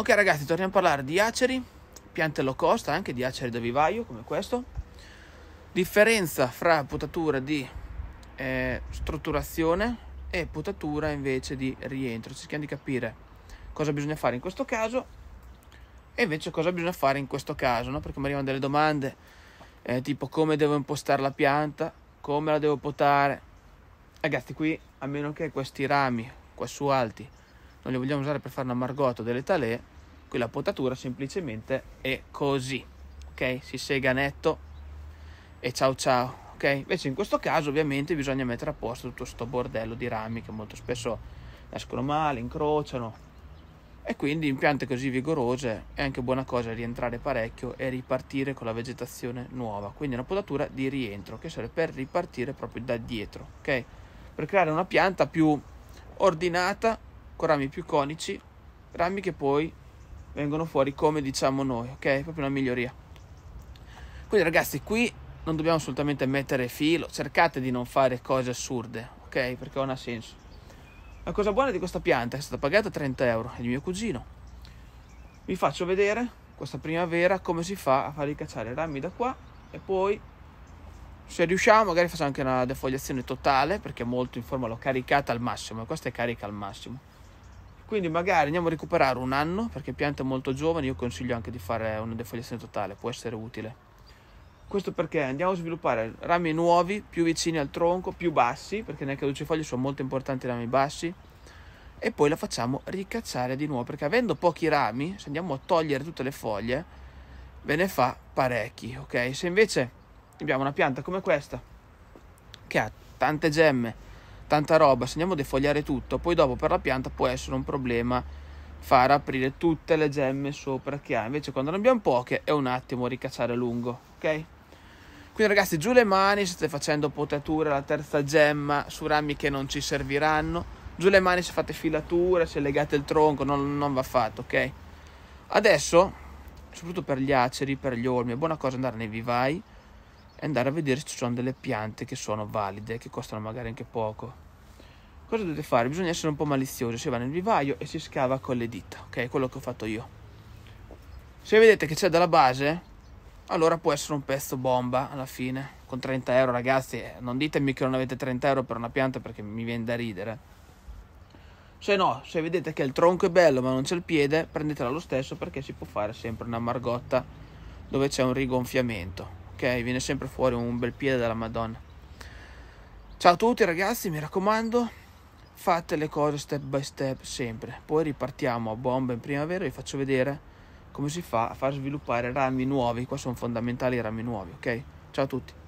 Ok ragazzi, torniamo a parlare di aceri, piante low cost, anche di aceri da vivaio come questo. Differenza fra potatura di eh, strutturazione e potatura invece di rientro. Cerchiamo di capire cosa bisogna fare in questo caso e invece cosa bisogna fare in questo caso, no? perché mi arrivano delle domande eh, tipo come devo impostare la pianta, come la devo potare. Ragazzi qui, a meno che questi rami qua su alti non le vogliamo usare per fare un amargotto delle talè, qui la potatura semplicemente è così, ok? Si sega netto e ciao ciao, ok? Invece in questo caso ovviamente bisogna mettere a posto tutto questo bordello di rami che molto spesso escono male, incrociano e quindi in piante così vigorose è anche buona cosa rientrare parecchio e ripartire con la vegetazione nuova, quindi una potatura di rientro che serve per ripartire proprio da dietro, ok? Per creare una pianta più ordinata con rami più conici, rami che poi vengono fuori come diciamo noi, ok? Proprio una miglioria. Quindi ragazzi, qui non dobbiamo assolutamente mettere filo, cercate di non fare cose assurde, ok? Perché non ha senso. La cosa buona di questa pianta è stata pagata 30 euro, è di mio cugino. Vi faccio vedere questa primavera come si fa a far ricacciare i rami da qua e poi se riusciamo magari facciamo anche una defogliazione totale perché è molto in forma l'ho caricata al massimo e questa è carica al massimo quindi magari andiamo a recuperare un anno perché pianta molto giovane io consiglio anche di fare una defogliazione totale può essere utile questo perché andiamo a sviluppare rami nuovi più vicini al tronco più bassi perché nel caducifoglio sono molto importanti i rami bassi e poi la facciamo ricacciare di nuovo perché avendo pochi rami se andiamo a togliere tutte le foglie ve ne fa parecchi ok se invece abbiamo una pianta come questa che ha tante gemme tanta roba, se andiamo a defogliare tutto, poi dopo per la pianta può essere un problema far aprire tutte le gemme sopra che ha. Invece quando ne abbiamo poche è un attimo ricacciare lungo, ok? Quindi ragazzi giù le mani se state facendo potature la terza gemma su rami che non ci serviranno. Giù le mani se fate filature, se legate il tronco, non, non va fatto, ok? Adesso, soprattutto per gli aceri, per gli olmi, è buona cosa andare nei vivai e andare a vedere se ci sono delle piante che sono valide, che costano magari anche poco. Cosa dovete fare? Bisogna essere un po' maliziosi, si va nel vivaio e si scava con le dita, ok? Quello che ho fatto io. Se vedete che c'è dalla base, allora può essere un pezzo bomba alla fine. Con 30 euro, ragazzi, eh, non ditemi che non avete 30 euro per una pianta perché mi viene da ridere. Se no, se vedete che il tronco è bello ma non c'è il piede, prendetela lo stesso perché si può fare sempre una margotta dove c'è un rigonfiamento ok? Viene sempre fuori un bel piede della Madonna. Ciao a tutti ragazzi, mi raccomando, fate le cose step by step sempre. Poi ripartiamo a bomba in primavera e vi faccio vedere come si fa a far sviluppare rami nuovi. Qua sono fondamentali i rami nuovi, ok? Ciao a tutti.